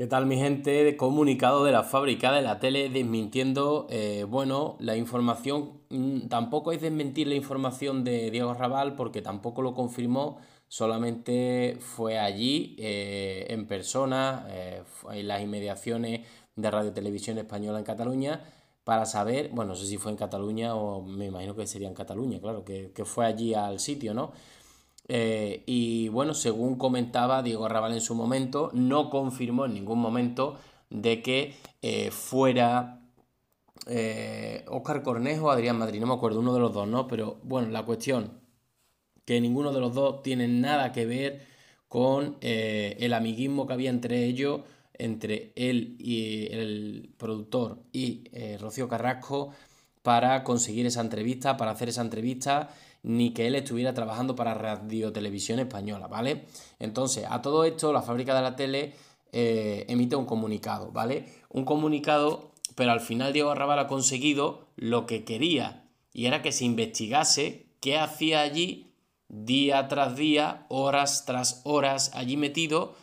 ¿Qué tal mi gente? Comunicado de la fábrica de la tele desmintiendo, eh, bueno, la información, mm, tampoco es desmentir la información de Diego Raval porque tampoco lo confirmó, solamente fue allí eh, en persona, eh, en las inmediaciones de Radio Televisión Española en Cataluña, para saber, bueno, no sé si fue en Cataluña o me imagino que sería en Cataluña, claro, que, que fue allí al sitio, ¿no? Eh, y bueno, según comentaba Diego Arrabal en su momento, no confirmó en ningún momento de que eh, fuera eh, Oscar Cornejo o Adrián Madrid, no me acuerdo, uno de los dos, ¿no? Pero bueno, la cuestión, que ninguno de los dos tiene nada que ver con eh, el amiguismo que había entre ellos, entre él y el productor y Rocío Carrasco, para conseguir esa entrevista, para hacer esa entrevista ni que él estuviera trabajando para Radio Televisión Española, ¿vale? Entonces, a todo esto, la fábrica de la tele eh, emite un comunicado, ¿vale? Un comunicado, pero al final Diego Arrabal ha conseguido lo que quería, y era que se investigase qué hacía allí día tras día, horas tras horas, allí metido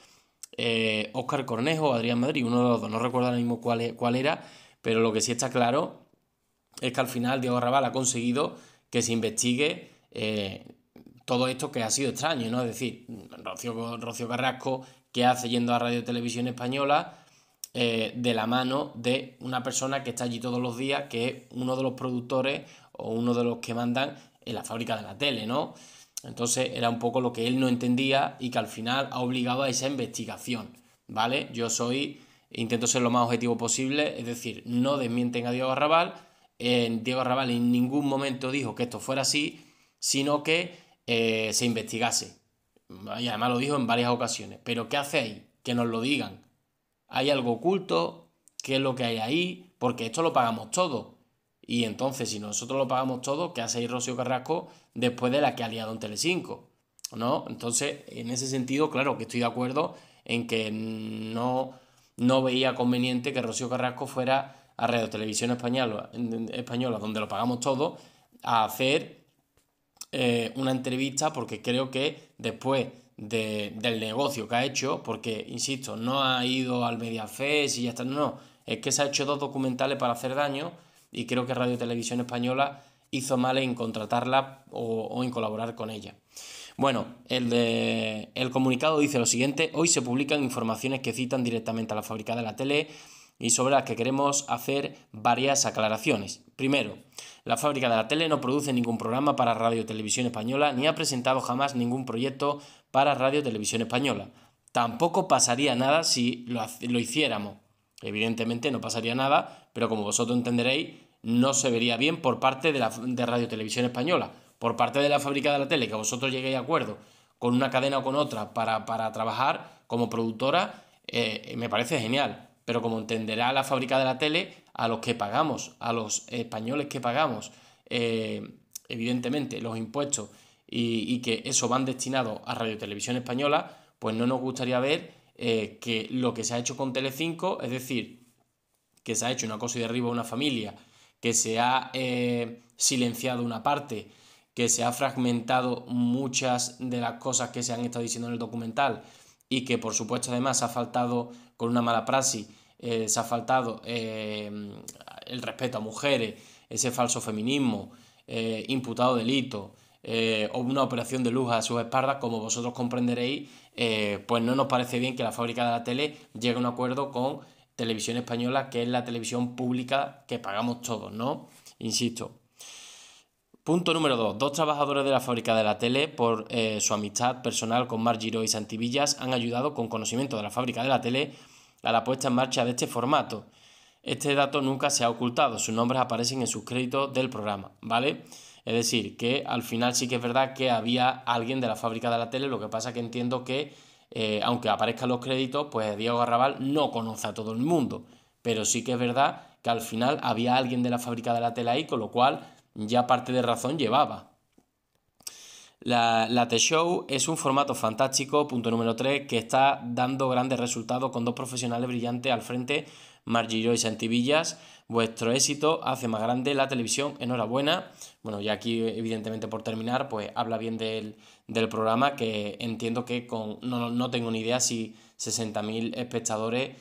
eh, Óscar Cornejo o Adrián Madrid, uno de los dos, no recuerdo ahora mismo cuál, e-, cuál era, pero lo que sí está claro es que al final Diego Arrabal ha conseguido que se investigue eh, todo esto que ha sido extraño, ¿no? Es decir, Rocío, Carrasco, ¿qué hace yendo a Radio Televisión Española? Eh, de la mano de una persona que está allí todos los días, que es uno de los productores o uno de los que mandan en la fábrica de la tele, ¿no? Entonces era un poco lo que él no entendía y que al final ha obligado a esa investigación, ¿vale? Yo soy, intento ser lo más objetivo posible, es decir, no desmienten a Diego Arrabal, Diego Arrabal en ningún momento dijo que esto fuera así, sino que eh, se investigase. Y además lo dijo en varias ocasiones. Pero ¿qué hacéis? Que nos lo digan. ¿Hay algo oculto? ¿Qué es lo que hay ahí? Porque esto lo pagamos todo Y entonces, si nosotros lo pagamos todo, ¿qué hace ahí Rocío Carrasco después de la que ha liado en Telecinco? ¿No? Entonces, en ese sentido, claro que estoy de acuerdo en que no, no veía conveniente que Rocío Carrasco fuera a Radio Televisión Española, Española donde lo pagamos todo, a hacer eh, una entrevista porque creo que después del negocio que ha hecho, porque, insisto, no ha ido al Mediafest y ya está, no, es que se ha hecho dos documentales para hacer daño y creo que Radio Televisión Española hizo mal en contratarla o, en colaborar con ella. Bueno, el, de, el comunicado dice lo siguiente, hoy se publican informaciones que citan directamente a la fábrica de la tele, y sobre las que queremos hacer varias aclaraciones. Primero, la fábrica de la tele no produce ningún programa para Radio Televisión Española ni ha presentado jamás ningún proyecto para Radio Televisión Española. Tampoco pasaría nada si lo, hiciéramos. Evidentemente no pasaría nada, pero como vosotros entenderéis, no se vería bien por parte de, la, Radio Televisión Española. Por parte de la fábrica de la tele, que vosotros lleguéis a acuerdo con una cadena o con otra para, trabajar como productora, eh, me parece genial pero como entenderá la fábrica de la tele, a los que pagamos, a los españoles que pagamos, eh, evidentemente, los impuestos y, que eso van destinados a Radio Televisión Española, pues no nos gustaría ver eh, que lo que se ha hecho con Telecinco, es decir, que se ha hecho una cosa y arriba a una familia, que se ha eh, silenciado una parte, que se ha fragmentado muchas de las cosas que se han estado diciendo en el documental, y que por supuesto además ha faltado con una mala praxis, eh, se ha faltado eh, el respeto a mujeres, ese falso feminismo, eh, imputado delito o una operación de luz a sus espaldas, como vosotros comprenderéis, pues no nos parece bien que la fábrica de la tele llegue a un acuerdo con Televisión Española, que es la televisión pública que pagamos todos, ¿no? Insisto, Punto número 2. Dos trabajadores de la fábrica de la tele, por eh, su amistad personal con Mar Giro y Santivillas, han ayudado con conocimiento de la fábrica de la tele a la puesta en marcha de este formato. Este dato nunca se ha ocultado, sus nombres aparecen en sus créditos del programa, ¿vale? Es decir, que al final sí que es verdad que había alguien de la fábrica de la tele, lo que pasa que entiendo que, eh, aunque aparezcan los créditos, pues Diego arrabal no conoce a todo el mundo, pero sí que es verdad que al final había alguien de la fábrica de la tele ahí, con lo cual ya parte de razón llevaba. La, la T-Show es un formato fantástico, punto número 3, que está dando grandes resultados con dos profesionales brillantes al frente, Margie y Santivillas. Vuestro éxito hace más grande la televisión, enhorabuena. Bueno, y aquí, evidentemente, por terminar, pues habla bien del, programa, que entiendo que con. No, tengo ni idea si 60.000 espectadores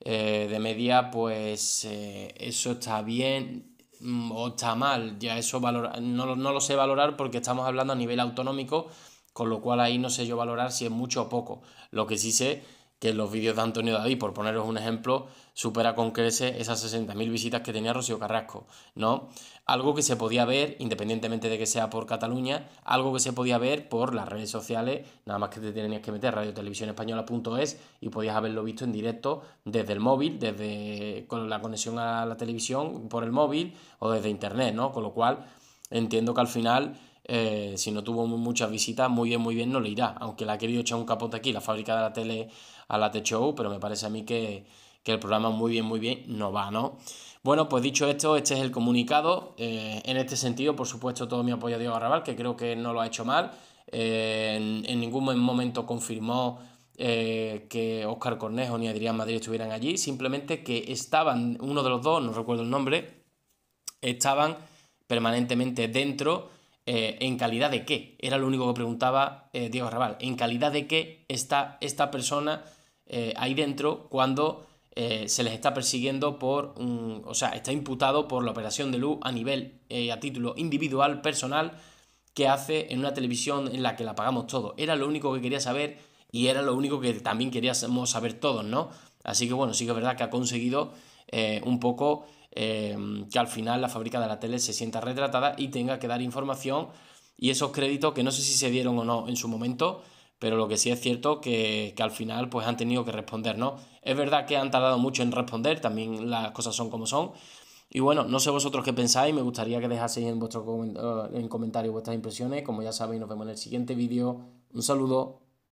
eh, de media, pues eh, eso está bien Mm, o está mal, ya eso no, no lo sé valorar porque estamos hablando a nivel autonómico, con lo cual ahí no sé yo valorar si es mucho o poco. Lo que sí sé que los vídeos de Antonio David, por poneros un ejemplo, supera con creces esas 60.000 visitas que tenía Rocío Carrasco, ¿no? Algo que se podía ver, independientemente de que sea por Cataluña, algo que se podía ver por las redes sociales, nada más que te tenías que meter radiotelevisiónespañola.es y podías haberlo visto en directo desde el móvil, desde con la conexión a la televisión por el móvil o desde internet, ¿no? Con lo cual entiendo que al final eh, si no tuvo muchas visitas, muy bien, muy bien no le irá. Aunque la ha querido echar un capote aquí, la fábrica de la tele a la T-Show, pero me parece a mí que, el programa muy bien, muy bien no va, ¿no? Bueno, pues dicho esto, este es el comunicado. Eh, en este sentido, por supuesto, todo mi apoyo a Diego Arrabal, que creo que no lo ha hecho mal. Eh, en, en, ningún momento confirmó que Óscar Cornejo ni Adrián Madrid estuvieran allí. Simplemente que estaban, uno de los dos, no recuerdo el nombre, estaban permanentemente dentro eh, ¿en calidad de qué? Era lo único que preguntaba eh, Diego Raval. ¿En calidad de qué está esta persona eh, ahí dentro cuando se les está persiguiendo por, o sea, está imputado por la operación de luz a nivel, a título individual, personal, que hace en una televisión en la que la pagamos todo? Era lo único que quería saber y era lo único que también queríamos saber todos, ¿no? Así que bueno, sí que es verdad que ha conseguido un poco Em, que al final la fábrica de la tele se sienta retratada y tenga que dar información y esos créditos que no sé si se dieron o no en su momento, pero lo que sí es cierto que, que al final pues han tenido que responder, ¿no? Es verdad que han tardado mucho en responder, también las cosas son como son, y bueno, no sé vosotros qué pensáis, me gustaría que dejaseis en vuestro eh, en comentarios vuestras impresiones. Como ya sabéis, nos vemos en el siguiente vídeo. Un saludo.